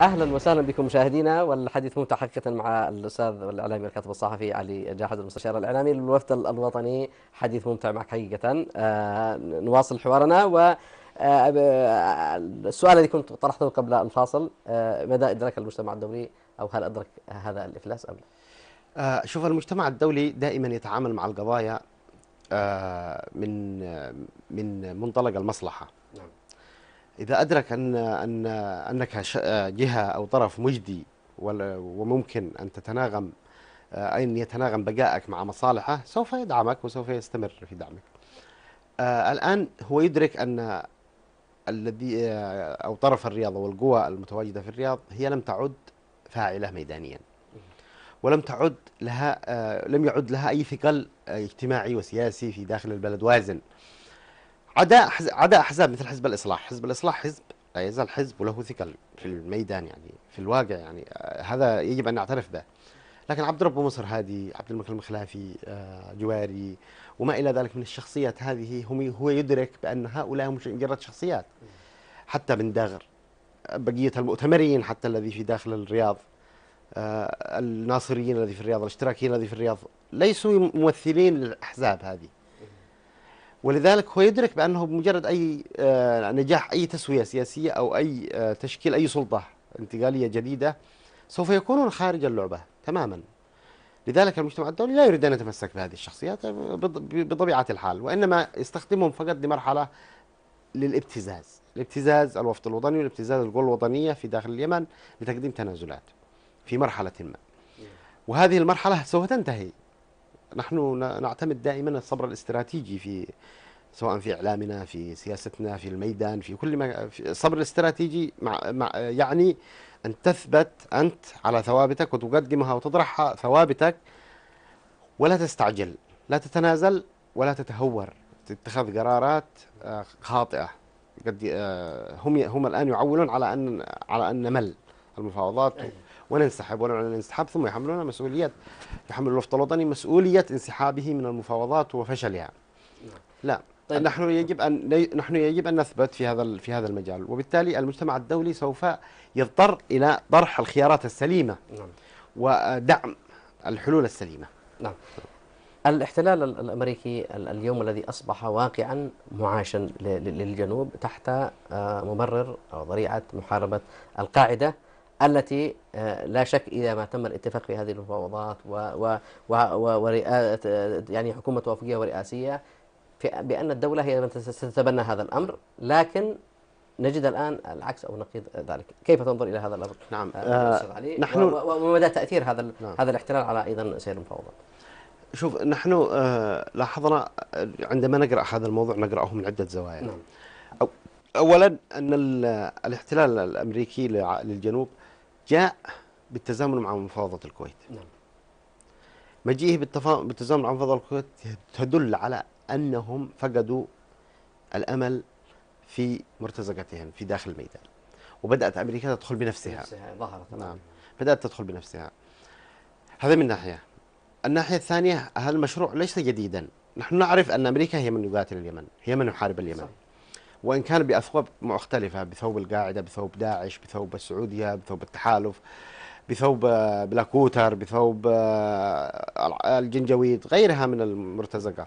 اهلا وسهلا بكم مشاهدينا والحديث ممتع حقيقه مع الاستاذ والاعلامي الكاتب الصحفي علي جاحد المستشار الاعلامي للوفد الوطني حديث ممتع معك حقيقه آه، نواصل حوارنا و آه، السؤال الذي كنت طرحته قبل الفاصل آه، مدى ادراك المجتمع الدولي او هل ادرك هذا الافلاس ام لا؟ شوف المجتمع الدولي دائما يتعامل مع القضايا من من منطلق المصلحه إذا أدرك أن أن أنك جهة أو طرف مجدي وممكن أن تتناغم آه، أن يتناغم بقائك مع مصالحه سوف يدعمك وسوف يستمر في دعمك آه، الآن هو يدرك أن الذي آه، أو طرف الرياض والقوى المتواجدة في الرياض هي لم تعد فاعلة ميدانيا ولم تعد لها لم يعد لها أي ثقل اجتماعي وسياسي في داخل البلد وازن عداء عداء احزاب مثل حزب الاصلاح، حزب الاصلاح حزب لا يزال حزب وله ثقل في الميدان يعني في الواقع يعني آه، هذا يجب ان نعترف به. لكن عبد رب مصر هادي، عبد الملك المخلافي، آه، جواري وما الى ذلك من الشخصيات هذه هم هو يدرك بان هؤلاء مجرد شخصيات حتى بن داغر بقيه المؤتمرين حتى الذي في داخل الرياض آه، الناصريين الذي في الرياض الاشتراكيين الذي في الرياض ليسوا ممثلين للاحزاب هذه ولذلك هو يدرك بأنه بمجرد أي آه، نجاح أي تسوية سياسية أو أي آه، تشكيل أي سلطة انتقالية جديدة سوف يكونون خارج اللعبة تماما لذلك المجتمع الدولي لا يريد أن يتمسك بهذه الشخصيات بطبيعة الحال وإنما يستخدمهم فقط لمرحلة للابتزاز الابتزاز الوفد الوطني والابتزاز القوى الوطنية في داخل اليمن لتقديم تنازلات في مرحلة ما نعم. وهذه المرحلة سوف تنتهي نحن نعتمد دائما الصبر الاستراتيجي في سواء في اعلامنا في سياستنا في الميدان في كل ما الصبر الاستراتيجي مع مع يعني ان تثبت انت على ثوابتك وتقدمها وتطرحها ثوابتك ولا تستعجل لا تتنازل ولا تتهور تتخذ قرارات آه، خاطئه قد آه، هم هم الان يعولون على ان على ان نمل المفاوضات وننسحب ونعلن الانسحاب ثم يحملون مسؤولية يحمل الوفد الوطني مسؤولية انسحابه من المفاوضات وفشلها نعم. لا طيب. نحن يجب ان نحن يجب ان نثبت في هذا في هذا المجال وبالتالي المجتمع الدولي سوف يضطر الى طرح الخيارات السليمه نعم. ودعم الحلول السليمه نعم الاحتلال الامريكي اليوم الذي اصبح واقعا معاشا للجنوب تحت آه، مبرر او ذريعه محاربه القاعده التي آه، لا شك إذا ما تم الاتفاق في هذه المفاوضات و و و ورئاسة يعني حكومة توافقيه ورئاسية بأن الدولة هي من ستتبنى هذا الأمر لكن نجد الآن العكس أو نقيض ذلك كيف تنظر إلى هذا الأمر نعم آه، آه، علي نحن ومدى تأثير هذا نعم. هذا الاحتلال على أيضا سير المفاوضات شوف نحن لاحظنا عندما نقرأ هذا الموضوع نقرأه من عدة زوايا نعم. اولا ان الاحتلال الامريكي للجنوب جاء بالتزامن مع مفاوضه الكويت نعم مجيئه بالتزامن مع مفاوضه الكويت تدل على انهم فقدوا الامل في مرتزقتهم في داخل الميدان وبدات امريكا تدخل بنفسها نفسها ظهرت نعم بدات تدخل بنفسها هذا من ناحيه الناحيه الثانيه هذا المشروع ليس جديدا نحن نعرف ان امريكا هي من يقاتل اليمن هي من يحارب اليمن صح. وإن كان بأثواب مختلفة بثوب القاعدة بثوب داعش بثوب السعودية بثوب التحالف بثوب آه، بلاكوتر بثوب آه، الجنجويد غيرها من المرتزقه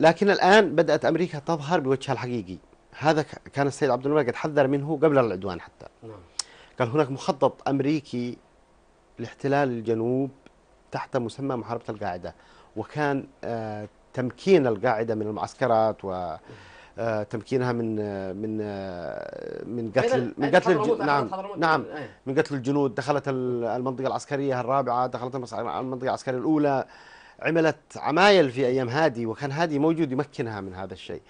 لكن الآن بدأت أمريكا تظهر بوجهها الحقيقي هذا كان السيد عبد الملك قد حذر منه قبل العدوان حتى قال نعم. هناك مخطط أمريكي لاحتلال الجنوب تحت مسمى محاربة القاعدة وكان آه، تمكين القاعدة من المعسكرات و آه، تمكينها من آه، من آه، من قتل من يعني قتل نعم نعم إيه. من قتل الجنود دخلت المنطقه العسكريه الرابعه دخلت المنطقه العسكريه الاولى عملت عمايل في ايام هادي وكان هادي موجود يمكنها من هذا الشيء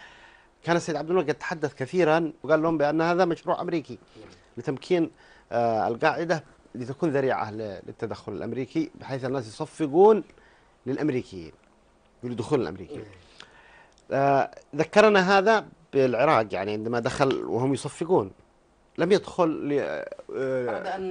كان السيد عبد قد يتحدث كثيرا وقال لهم بان هذا مشروع امريكي لتمكين القاعده لتكون ذريعه للتدخل الامريكي بحيث الناس يصفقون للامريكيين للدخول الامريكي إيه. آه، ذكرنا هذا بالعراق يعني عندما دخل وهم يصفقون لم يدخل ل آه، بعد ان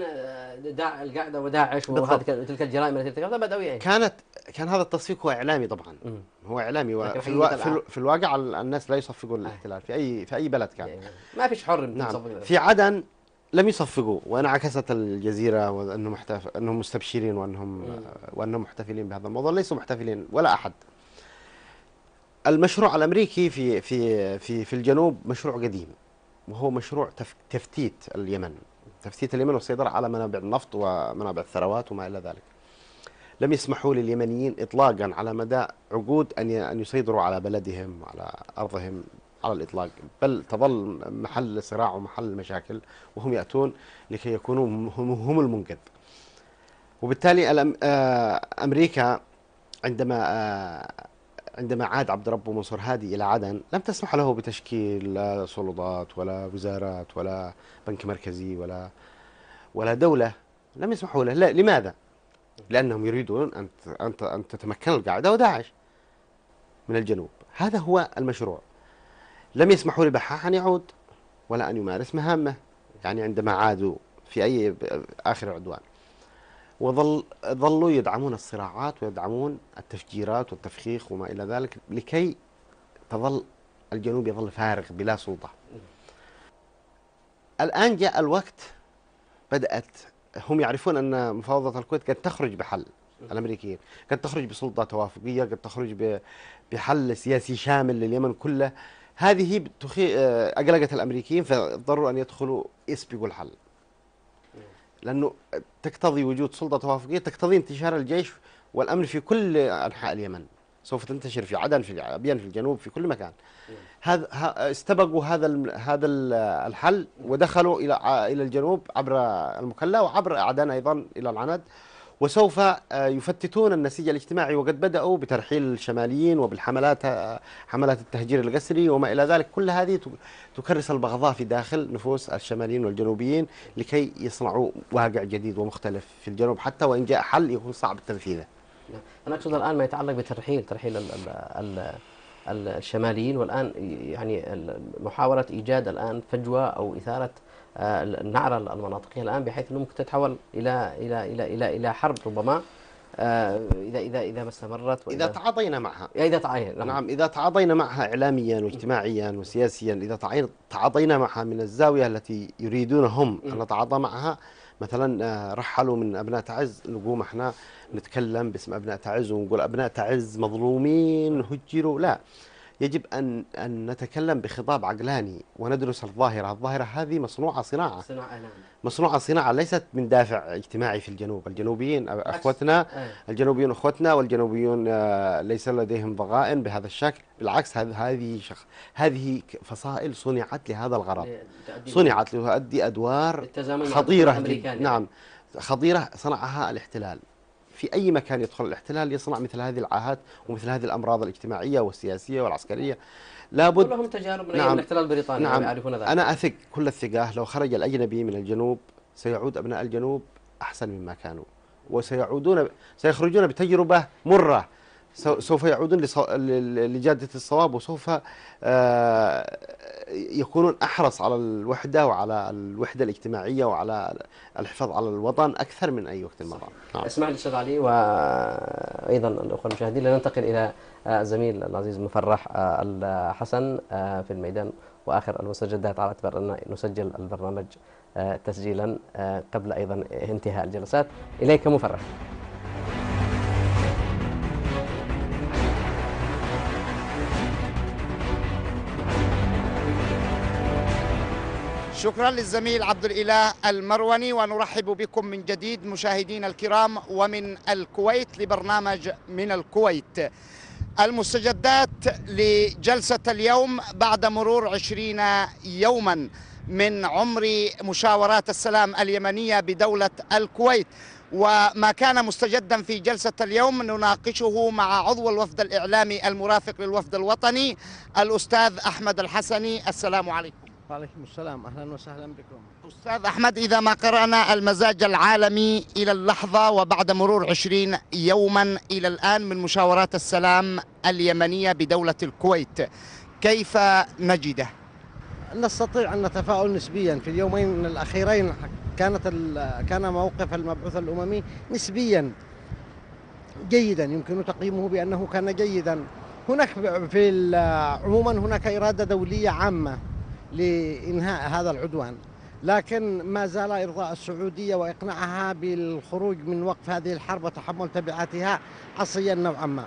دا القاعده وداعش وتلك الجرائم التي ارتكبتها بداوا إيه؟ كانت كان هذا التصفيق هو اعلامي طبعا مم. هو اعلامي و... في, الو... في, الو... في الواقع الناس لا يصفقون آه. الاحتلال في اي في اي بلد كان يعني ما فيش حر نعم في عدن لم يصفقوا وانعكست الجزيره وانهم محتف... انهم مستبشرين وانهم مم. وانهم محتفلين بهذا الموضوع ليسوا محتفلين ولا احد المشروع الامريكي في في في في الجنوب مشروع قديم وهو مشروع تفتيت اليمن تفتيت اليمن والسيطره على منابع النفط ومنابع الثروات وما الى ذلك لم يسمحوا لليمنيين اطلاقا على مدى عقود ان ان يسيطروا على بلدهم وعلى ارضهم على الاطلاق بل تظل محل صراع ومحل مشاكل وهم ياتون لكي يكونوا هم, هم المنقذ وبالتالي آه، امريكا عندما آه، عندما عاد عبد ربه منصور هادي إلى عدن لم تسمح له بتشكيل لا سلطات ولا وزارات ولا بنك مركزي ولا ولا دولة لم يسمحوا له لا لماذا؟ لأنهم يريدون أن أن تتمكن القاعدة وداعش من الجنوب هذا هو المشروع لم يسمحوا لبحاح أن يعود ولا أن يمارس مهامه يعني عندما عادوا في أي آخر عدوان وظل ظلوا يدعمون الصراعات ويدعمون التفجيرات والتفخيخ وما الى ذلك لكي تظل الجنوب يظل فارغ بلا سلطه. الان جاء الوقت بدات هم يعرفون ان مفاوضه الكويت قد تخرج بحل الامريكيين، قد تخرج بسلطه توافقيه، قد تخرج بحل سياسي شامل لليمن كله. هذه آه، اقلقت الامريكيين فاضطروا ان يدخلوا يسبقوا الحل. لانه تقتضي وجود سلطه توافقيه تقتضي انتشار الجيش والامن في كل انحاء اليمن سوف تنتشر في عدن في ابين في الجنوب في كل مكان هذا استبقوا هذا هذا الحل ودخلوا الى الى الجنوب عبر المكلا وعبر عدن ايضا الى العند وسوف آه، يفتتون النسيج الاجتماعي وقد بدأوا بترحيل الشماليين وبالحملات آه، حملات التهجير القسري وما إلى ذلك كل هذه تكرس البغضاء في داخل نفوس الشماليين والجنوبيين لكي يصنعوا واقع جديد ومختلف في الجنوب حتى وإن جاء حل يكون صعب تنفيذه نعم. أنا أقصد الآن ما يتعلق بترحيل ترحيل الـ الـ الشماليين والآن يعني محاولة إيجاد الآن فجوة أو إثارة النعرة آه، المناطقية الآن بحيث أنه ممكن تتحول إلى إلى إلى إلى إلى حرب ربما آه، إذا إذا إذا ما استمرت وإذا إذا تعاطينا معها إذا تعاطينا نعم. نعم إذا تعاطينا معها إعلاميا واجتماعيا وسياسيا إذا تعاطينا معها من الزاوية التي يريدون هم أن نتعاطى معها مثلا آه، رحلوا من أبناء تعز نقوم احنا نتكلم باسم أبناء تعز ونقول أبناء تعز مظلومين هجروا لا يجب أن أن نتكلم بخطاب عقلاني وندرس الظاهرة الظاهرة هذه مصنوعة صناعة صناعة نعم. مصنوعة صناعة ليست من دافع اجتماعي في الجنوب الجنوبيين أخوتنا آه. الجنوبيون أخوتنا والجنوبيون آه، ليس لديهم ضغائن بهذا الشكل بالعكس هذه شخ... هذه فصائل صنعت لهذا الغرض إيه، صنعت لتؤدي أدوار خطيرة نعم خطيرة صنعها الاحتلال في أي مكان يدخل الاحتلال يصنع مثل هذه العاهات ومثل هذه الأمراض الاجتماعية والسياسية والعسكرية لابد كلهم تجارب من نعم الاحتلال البريطاني نعم يعرفون ذلك أنا أثق كل الثقة لو خرج الأجنبي من الجنوب سيعود أبناء الجنوب أحسن مما كانوا وسيعودون سيخرجون بتجربة مرة سوف يعودون لجادة الصواب وسوف آه، يكونون أحرص على الوحدة وعلى الوحدة الاجتماعية وعلى الحفاظ على الوطن أكثر من أي وقت مضى نعم. اسمح لي شيخ علي وأيضا الأخوة المشاهدين لننتقل إلى آه، زميل العزيز مفرح آه، الحسن في الميدان وآخر المستجدات على اعتبار أن نسجل البرنامج تسجيلا قبل أيضا انتهاء الجلسات إليك مفرح شكرا للزميل عبد الإله المروني ونرحب بكم من جديد مشاهدينا الكرام ومن الكويت لبرنامج من الكويت المستجدات لجلسة اليوم بعد مرور عشرين يوما من عمر مشاورات السلام اليمنية بدولة الكويت وما كان مستجدا في جلسة اليوم نناقشه مع عضو الوفد الإعلامي المرافق للوفد الوطني الأستاذ أحمد الحسني السلام عليكم وعليكم السلام أهلا وسهلا بكم أستاذ أحمد إذا ما قرأنا المزاج العالمي إلى اللحظة وبعد مرور 20 يوما إلى الآن من مشاورات السلام اليمنية بدولة الكويت كيف نجده؟ نستطيع أن نتفاؤل نسبيا في اليومين الأخيرين كانت كان موقف المبعوث الأممي نسبيا جيدا يمكن تقييمه بأنه كان جيدا هناك في عموما هناك إرادة دولية عامة لإنهاء هذا العدوان لكن ما زال إرضاء السعودية وإقناعها بالخروج من وقف هذه الحرب وتحمل تبعاتها عصيا نوعا ما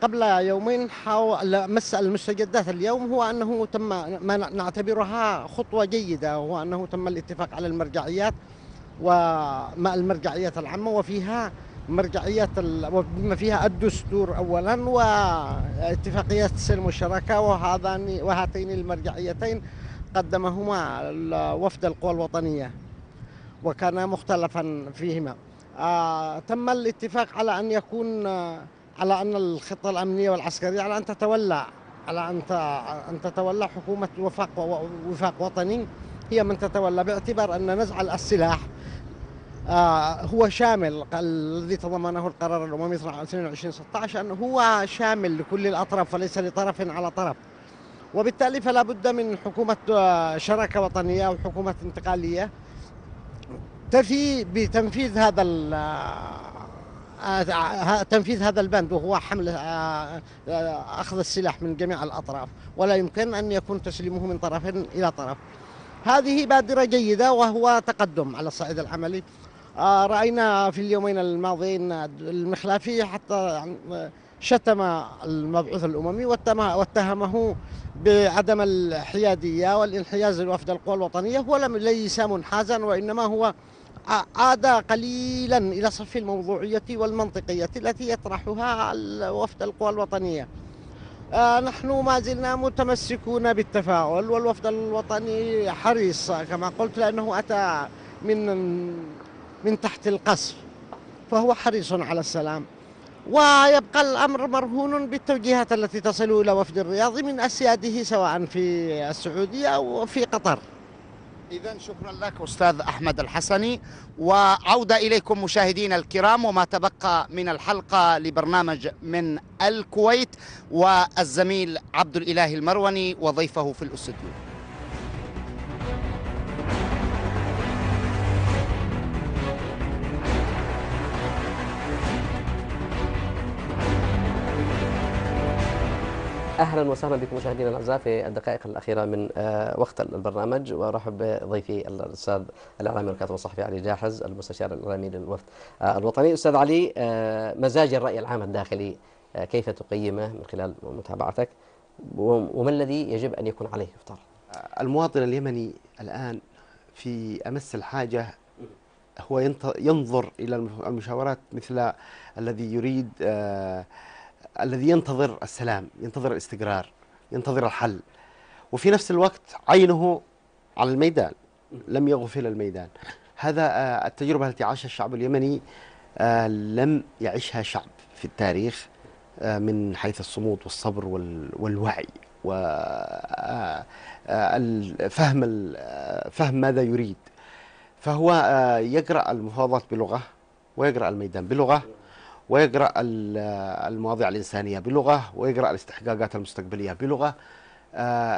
قبل يومين حاول مس المستجدات اليوم هو انه تم ما نعتبرها خطوه جيده هو انه تم الاتفاق على المرجعيات وما المرجعيات العامه وفيها مرجعية بما فيها الدستور أولا واتفاقية السلم والشراكة وهذان وهاتين المرجعيتين قدمهما وفد القوى الوطنية وكان مختلفا فيهما آه، تم الاتفاق على أن يكون آه، على أن الخطة الأمنية والعسكرية على أن تتولى على أن أن تتولى حكومة وفاق وفاق وطني هي من تتولى باعتبار أن نزع السلاح آه، هو شامل الذي تضمنه القرار الاممي 2216 انه هو شامل لكل الاطراف وليس لطرف على طرف وبالتالي فلا بد من حكومه آه، شراكه وطنيه او حكومه انتقاليه تفي بتنفيذ هذا آه، تنفيذ هذا البند وهو حمل اخذ السلاح من جميع الاطراف ولا يمكن ان يكون تسليمه من طرف الى طرف هذه بادره جيده وهو تقدم على الصعيد العملي رأينا في اليومين الماضيين المخلافي حتى شتم المبعوث الأممي واتهمه بعدم الحيادية والانحياز لوفد القوى الوطنية هو لم ليس منحازا وإنما هو عاد قليلا إلى صف الموضوعية والمنطقية التي يطرحها وفد القوى الوطنية آه، نحن ما زلنا متمسكون بالتفاؤل والوفد الوطني حريص كما قلت لأنه أتى من من تحت القصف فهو حريص على السلام ويبقى الأمر مرهون بالتوجيهات التي تصل إلى وفد الرياض من أسياده سواء في السعودية أو في قطر إذا شكرا لك أستاذ أحمد الحسني وعودة إليكم مشاهدينا الكرام وما تبقى من الحلقة لبرنامج من الكويت والزميل عبد الإله المروني وضيفه في الأستوديو اهلا وسهلا بكم مشاهدينا الاعزاء في الدقائق الاخيره من آه، وقت البرنامج وارحب بضيفي الاستاذ الاعلامي والكاتب الصحفي علي جاحز المستشار الاعلامي للوفد آه، الوطني استاذ علي آه، مزاج الراي العام الداخلي كيف تقيمه من خلال متابعتك وما الذي يجب ان يكون عليه افطار المواطن اليمني الان في امس الحاجه هو ينظر الى المشاورات مثل الذي يريد آه الذي ينتظر السلام ينتظر الاستقرار ينتظر الحل وفي نفس الوقت عينه على الميدان لم يغفل الميدان هذا آه، التجربة التي عاشها الشعب اليمني آه، لم يعشها شعب في التاريخ آه، من حيث الصمود والصبر والوعي وفهم فهم ماذا يريد فهو يقرأ المفاوضات بلغة ويقرأ الميدان بلغة ويقرأ المواضيع الإنسانية بلغة ويقرأ الاستحقاقات المستقبلية بلغة آه،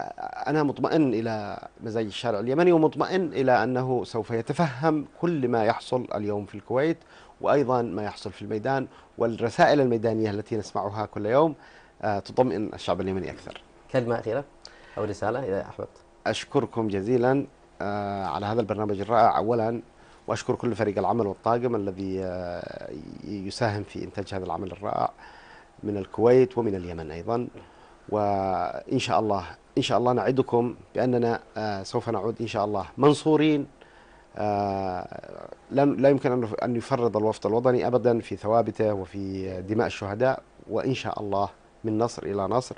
أنا مطمئن إلى مزاج الشارع اليمني ومطمئن إلى أنه سوف يتفهم كل ما يحصل اليوم في الكويت وأيضا ما يحصل في الميدان والرسائل الميدانية التي نسمعها كل يوم آه، تطمئن الشعب اليمني أكثر كلمة أخيرة أو رسالة إذا أحببت أشكركم جزيلا آه، على هذا البرنامج الرائع أولا واشكر كل فريق العمل والطاقم الذي آه، يساهم في انتاج هذا العمل الرائع من الكويت ومن اليمن ايضا وان شاء الله ان شاء الله نعدكم باننا آه، سوف نعود ان شاء الله منصورين آه، لا يمكن ان يفرط الوفد الوطني ابدا في ثوابته وفي دماء الشهداء وان شاء الله من نصر الى نصر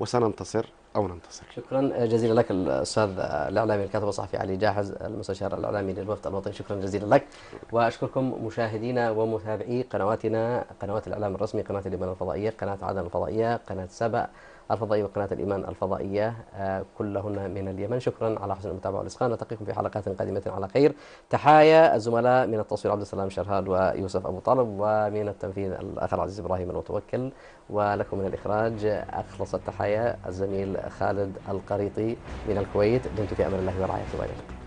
وسننتصر أو ننتصر شكرا جزيلا لك الأستاذ الإعلامي الكاتب الصحفي علي جاحز المستشار الإعلامي للوفد الوطني شكرا جزيلا لك وأشكركم مشاهدينا ومتابعي قنواتنا قنوات الإعلام الرسمي قناة اليمن الفضائية قناة عدن الفضائية قناة سبأ الفضائي وقناة الإيمان الفضائية آه، كلهن من اليمن شكرا على حسن المتابعة والإسخاء نلتقيكم في حلقات قادمة على خير تحايا الزملاء من التصوير عبد السلام شرهاد ويوسف أبو طالب ومن التنفيذ الأخ العزيز إبراهيم المتوكل ولكم من الإخراج أخلص التحايا الزميل خالد القريطي من الكويت دمتم في أمان الله ورعايته وإلى اللقاء